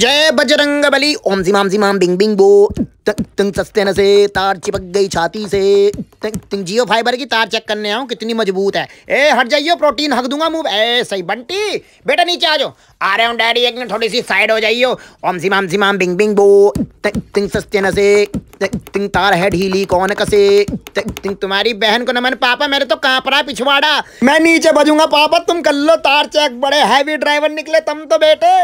जय बजरंग बली ओम जिमाम जिमाम बिंग बिंग बो तंग सस्ते न से तार चिपक गई छाती से तंग जियो फाइबर की तार चेक करने आऊँ कितनी मजबूत है ए हट जाइयो प्रोटीन हक दूंगा मुंह ए सही बंटी बेटा नीचे आ जाओ आ रहे हो डैडी एक मिनट थोड़ी सी साइड हो जाइयो ओम जिमाम जिमाम बिंग बिंग बो तंग सस्ते न से तिंग तार है ढीली कौन कसे तिंग तुम्हारी बहन को न मैंने पापा मेरे तो कांप रहा पिछवाड़ा मैं नीचे बजूंगा पापा तुम कर लो तार चेक बड़े हैवी ड्राइवर निकले तुम तो बेटे